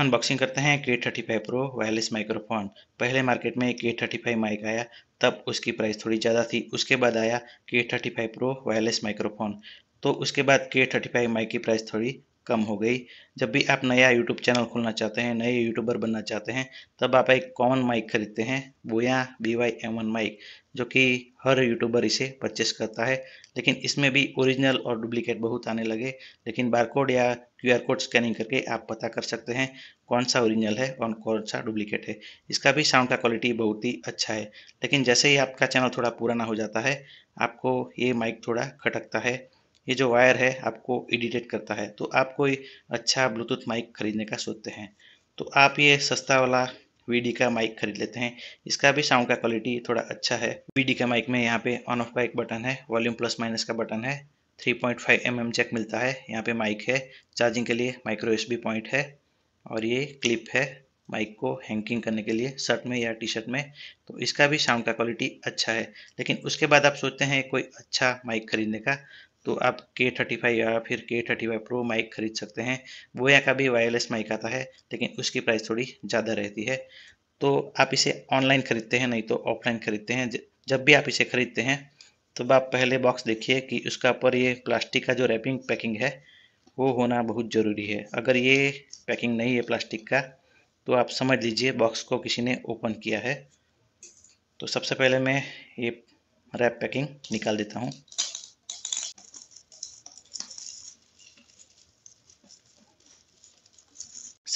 unboxing करते हैं K thirty five pro wireless microphone पहले मार्केट में के थर्टी फाइव माइक आया तब उसकी प्राइस थोड़ी ज़्यादा थी उसके बाद आया K thirty five pro wireless microphone तो उसके बाद के थर्टी फाइव माइक की प्राइस थोड़ी कम हो गई जब भी आप नया यूट्यूब चैनल खोलना चाहते हैं नए यूट्यूबर बनना चाहते हैं तब आप एक कॉमन माइक खरीदते हैं Boya B Y M one mic जो कि हर यूट्यूबर इसे परचेस करता है लेकिन इसमें भी ओरिजिनल और डुप्लीकेट बहुत आने लगे लेकिन बारकोड या क्यू कोड स्कैनिंग करके आप पता कर सकते हैं कौन सा ओरिजिनल है और कौन सा डुप्लीकेट है इसका भी साउंड का क्वालिटी बहुत ही अच्छा है लेकिन जैसे ही आपका चैनल थोड़ा पुराना हो जाता है आपको ये माइक थोड़ा खटकता है ये जो वायर है आपको इडिटेट करता है तो आप कोई अच्छा ब्लूटूथ माइक खरीदने का सोचते हैं तो आप ये सस्ता वाला वीडी का माइक खरीद लेते हैं इसका भी साउंड का क्वालिटी थोड़ा अच्छा है वीडी का माइक में यहाँ पे ऑन ऑफ का एक बटन है वॉल्यूम प्लस माइनस का बटन है 3.5 mm जैक मिलता है यहाँ पे माइक है चार्जिंग के लिए माइक्रो एस पॉइंट है और ये क्लिप है माइक को हैंकिंग करने के लिए शर्ट में या टी शर्ट में तो इसका भी साउंड का क्वालिटी अच्छा है लेकिन उसके बाद आप सोचते हैं कोई अच्छा माइक खरीदने का तो आप के थर्टी फाइव या फिर के थर्टी फाइव प्रो माइक खरीद सकते हैं वो यहाँ का भी वायरलेस माइक आता है लेकिन उसकी प्राइस थोड़ी ज़्यादा रहती है तो आप इसे ऑनलाइन खरीदते हैं नहीं तो ऑफलाइन खरीदते हैं जब भी आप इसे खरीदते हैं तब तो आप पहले बॉक्स देखिए कि उसका ऊपर ये प्लास्टिक का जो रैपिंग पैकिंग है वो होना बहुत ज़रूरी है अगर ये पैकिंग नहीं है प्लास्टिक का तो आप समझ लीजिए बॉक्स को किसी ने ओपन किया है तो सबसे पहले मैं ये रैप पैकिंग निकाल देता हूँ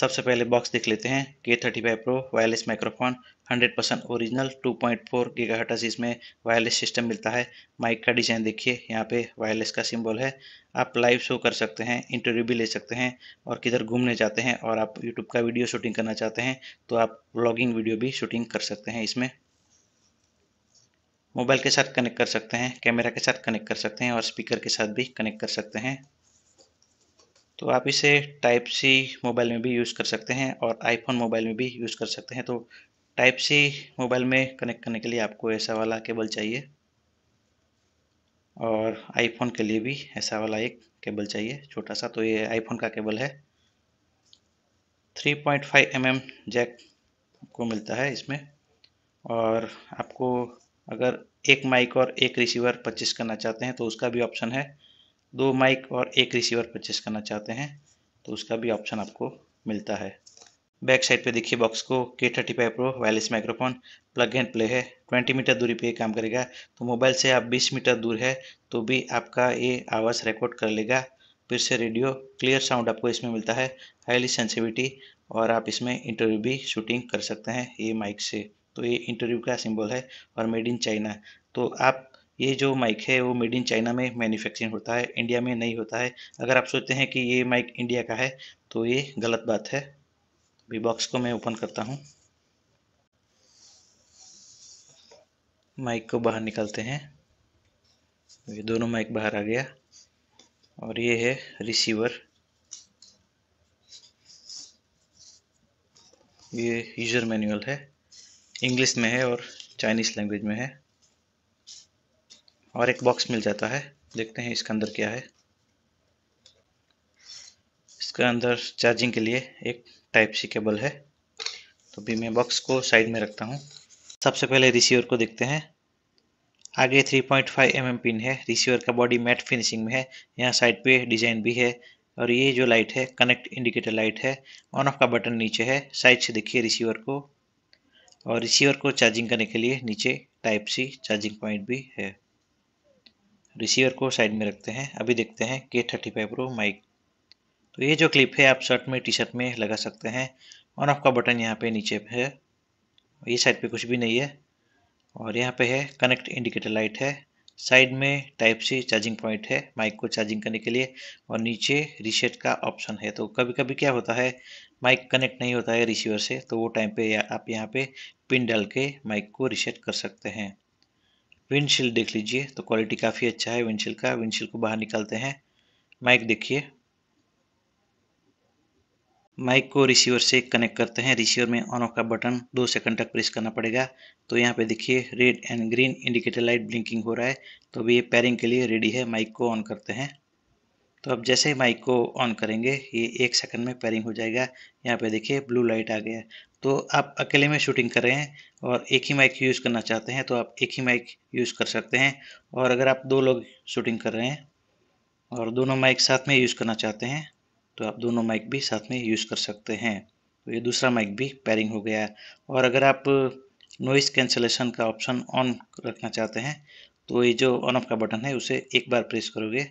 सबसे पहले बॉक्स देख लेते हैं K thirty five pro wireless microphone 100 percent original 2.4 point इसमें वायरलेस सिस्टम मिलता है माइक का डिज़ाइन देखिए यहाँ पे वायरलेस का सिंबल है आप लाइव शो कर सकते हैं इंटरव्यू भी ले सकते हैं और किधर घूमने जाते हैं और आप यूट्यूब का वीडियो शूटिंग करना चाहते हैं तो आप ब्लॉगिंग वीडियो भी शूटिंग कर सकते हैं इसमें मोबाइल के साथ कनेक्ट कर सकते हैं कैमरा के साथ कनेक्ट कर सकते हैं और स्पीकर के साथ भी कनेक्ट कर सकते हैं तो आप इसे टाइप सी मोबाइल में भी यूज़ कर सकते हैं और आईफोन मोबाइल में भी यूज़ कर सकते हैं तो टाइप सी मोबाइल में कनेक्ट करने के लिए आपको ऐसा वाला केबल चाहिए और आईफोन के लिए भी ऐसा वाला एक केबल चाहिए छोटा सा तो ये आईफोन का केबल है 3.5 पॉइंट mm जैक आपको मिलता है इसमें और आपको अगर एक माइक और एक रिसीवर परचेस करना चाहते हैं तो उसका भी ऑप्शन है दो माइक और एक रिसीवर परचेस करना चाहते हैं तो उसका भी ऑप्शन आपको मिलता है बैक साइड पे देखिए बॉक्स को K thirty five pro wireless microphone plug and play है 20 मीटर दूरी पे काम करेगा तो मोबाइल से आप 20 मीटर दूर है तो भी आपका ये आवाज़ रिकॉर्ड कर लेगा फिर से रेडियो क्लियर साउंड आपको इसमें मिलता है हाईली सेंसिविटी और आप इसमें इंटरव्यू भी शूटिंग कर सकते हैं ये माइक से तो ये इंटरव्यू का सिम्बल है और मेड इन चाइना तो आप ये जो माइक है वो मेड इन चाइना में मैन्युफैक्चरिंग होता है इंडिया में नहीं होता है अगर आप सोचते हैं कि ये माइक इंडिया का है तो ये गलत बात है वी बॉक्स को मैं ओपन करता हूँ माइक को बाहर निकालते हैं ये दोनों माइक बाहर आ गया और ये है रिसीवर ये यूज़र मैनुअल है इंग्लिश में है और चाइनीज़ लैंग्वेज में है और एक बॉक्स मिल जाता है देखते हैं इसके अंदर क्या है इसके अंदर चार्जिंग के लिए एक टाइप सी केबल है तो भी मैं बॉक्स को साइड में रखता हूँ सबसे पहले रिसीवर को देखते हैं आगे 3.5 पॉइंट mm पिन है रिसीवर का बॉडी मैट फिनिशिंग में है यहाँ साइड पे डिजाइन भी है और ये जो लाइट है कनेक्ट इंडिकेटर लाइट है ऑन ऑफ का बटन नीचे है साइड से देखिए रिसीवर को और रिसीवर को चार्जिंग करने के लिए नीचे टाइप सी चार्जिंग पॉइंट भी है रिसीवर को साइड में रखते हैं अभी देखते हैं K thirty five pro mic तो ये जो क्लिप है आप शर्ट में टी शर्ट में लगा सकते हैं ऑन ऑफ का बटन यहाँ पे नीचे है ये साइड पे कुछ भी नहीं है और यहाँ पे है कनेक्ट इंडिकेटर लाइट है साइड में टाइप सी चार्जिंग पॉइंट है माइक को चार्जिंग करने के लिए और नीचे रीसेट का ऑप्शन है तो कभी कभी क्या होता है माइक कनेक्ट नहीं होता है रिसीवर से तो वो टाइम पे आप यहाँ पे पिन डाल के माइक को रिसेट कर सकते हैं विंडशील्ड देख लीजिए तो क्वालिटी काफ़ी अच्छा है विंडशील्ड का विंडशील्ड को बाहर निकालते हैं माइक देखिए माइक को रिसीवर से कनेक्ट करते हैं रिसीवर में ऑन ऑफ का बटन दो सेकंड तक प्रेस करना पड़ेगा तो यहाँ पे देखिए red and green indicator light blinking हो रहा है तो अभी ये पैरिंग के लिए रेडी है माइक को ऑन करते हैं तो अब जैसे ही माइक को ऑन करेंगे ये एक सेकंड में पैरिंग हो जाएगा यहाँ पे देखिए ब्लू लाइट आ गया तो आप अकेले में शूटिंग कर रहे हैं और एक ही माइक यूज़ करना चाहते हैं तो आप एक ही माइक यूज़ कर सकते हैं और अगर आप दो लोग शूटिंग कर रहे हैं और दोनों माइक साथ में यूज़ करना चाहते हैं तो आप दोनों माइक भी साथ में यूज़ कर सकते हैं तो ये दूसरा माइक भी पैरिंग हो गया और अगर आप नॉइस uh, कैंसलेशन का ऑप्शन ऑन रखना चाहते हैं तो ये जो ऑन ऑफ का बटन है उसे एक बार प्रेस करोगे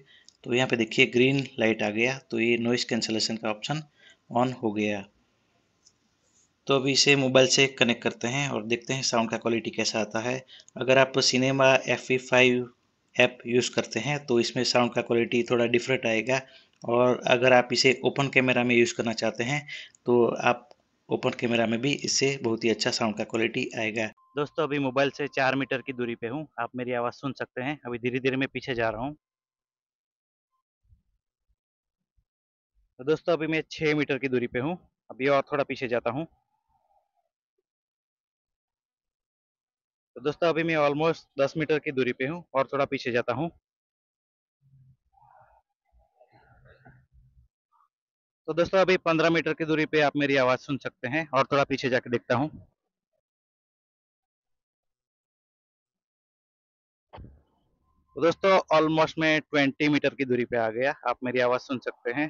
तो यहाँ पे देखिए ग्रीन लाइट आ गया तो ये नॉइस कैंसलेशन का ऑप्शन ऑन हो गया तो अभी इसे मोबाइल से कनेक्ट करते हैं और देखते हैं साउंड का क्वालिटी कैसा आता है अगर आप cinema F five app use करते हैं तो इसमें साउंड का क्वालिटी थोड़ा डिफरेंट आएगा और अगर आप इसे ओपन कैमरा में यूज़ करना चाहते हैं तो आप ओपन कैमरा में भी इससे बहुत ही अच्छा साउंड का क्वालिटी आएगा दोस्तों अभी मोबाइल से चार मीटर की दूरी पे हूँ आप मेरी आवाज़ सुन सकते हैं अभी धीरे धीरे मैं पीछे जा रहा हूँ तो दोस्तों अभी मैं छः मीटर की दूरी पे हूँ अभी और थोड़ा पीछे जाता हूँ तो दोस्तों अभी मैं ऑलमोस्ट दस मीटर की दूरी पे हूँ और थोड़ा पीछे जाता हूँ तो दोस्तों अभी पंद्रह मीटर की दूरी पे आप मेरी आवाज़ सुन सकते हैं और थोड़ा पीछे जाके देखता हूँ तो दोस्तों ऑलमोस्ट मैं ट्वेंटी मीटर की दूरी पे आ गया आप मेरी आवाज़ सुन सकते हैं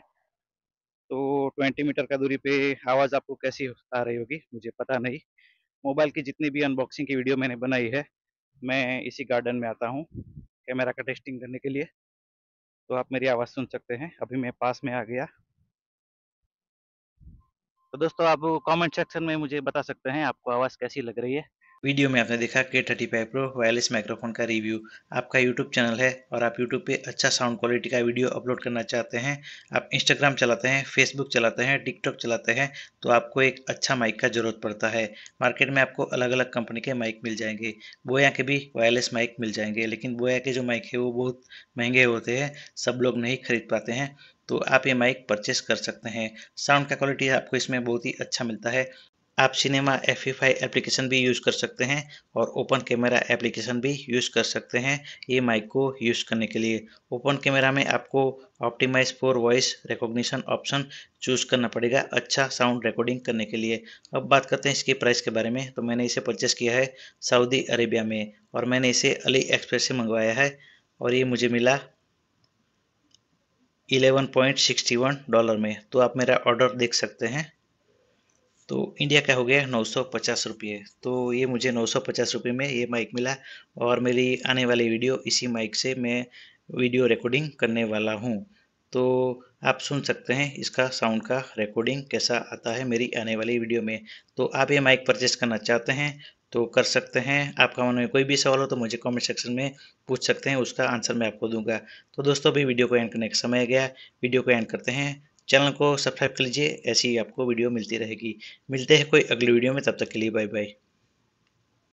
तो ट्वेंटी मीटर का दूरी पे आवाज़ आपको कैसी आ रही होगी मुझे पता नहीं मोबाइल की जितनी भी अनबॉक्सिंग की वीडियो मैंने बनाई है मैं इसी गार्डन में आता हूँ कैमरा का टेस्टिंग करने के लिए तो आप मेरी आवाज़ सुन सकते हैं अभी मैं पास में आ गया तो दोस्तों आप कमेंट सेक्शन में मुझे बता सकते हैं आपको आवाज़ कैसी लग रही है वीडियो में आपने देखा K thirty five pro wireless microphone का रिव्यू आपका यूट्यूब चैनल है और आप यूट्यूब पे अच्छा साउंड क्वालिटी का वीडियो अपलोड करना चाहते हैं आप इंस्टाग्राम चलाते हैं फेसबुक चलाते हैं टिकटॉक चलाते हैं तो आपको एक अच्छा माइक का जरूरत पड़ता है मार्केट में आपको अलग अलग कंपनी के माइक मिल जाएंगे बोया के भी वायरलेस माइक मिल जाएंगे लेकिन बोया के जो माइक है वो बहुत महंगे होते हैं सब लोग नहीं खरीद पाते हैं तो आप ये माइक परचेस कर सकते हैं साउंड का क्वालिटी आपको इसमें बहुत ही अच्छा मिलता है आप सिनेमा एफ एप्लीकेशन भी यूज़ कर सकते हैं और ओपन कैमरा एप्लीकेशन भी यूज़ कर सकते हैं ये माइक को यूज़ करने के लिए ओपन कैमरा में आपको optimise for voice recognition option choose करना पड़ेगा अच्छा साउंड रिकॉर्डिंग करने के लिए अब बात करते हैं इसके प्राइस के बारे में तो मैंने इसे परचेस किया है सऊदी अरेबिया में और मैंने इसे अली एक्सप्रेस से मंगवाया है और ये मुझे मिला 11.61 डॉलर में तो आप मेरा ऑर्डर देख सकते हैं तो इंडिया का हो गया नौ सौ पचास रुपये तो ये मुझे नौ सौ पचास रुपये में ये माइक मिला और मेरी आने वाली वीडियो इसी माइक से मैं वीडियो रिकॉर्डिंग करने वाला हूँ तो आप सुन सकते हैं इसका साउंड का रिकॉर्डिंग कैसा आता है मेरी आने वाली वीडियो में तो आप ये माइक परचेस करना चाहते हैं तो कर सकते हैं आपका मन में कोई भी सवाल हो तो मुझे कमेंट सेक्शन में पूछ सकते हैं उसका आंसर मैं आपको दूंगा तो दोस्तों अभी वीडियो को एंड करने का समय गया वीडियो को एंड करते हैं चैनल को सब्सक्राइब कर लीजिए ऐसी आपको वीडियो मिलती रहेगी मिलते हैं कोई अगली वीडियो में तब तक के लिए बाय बाय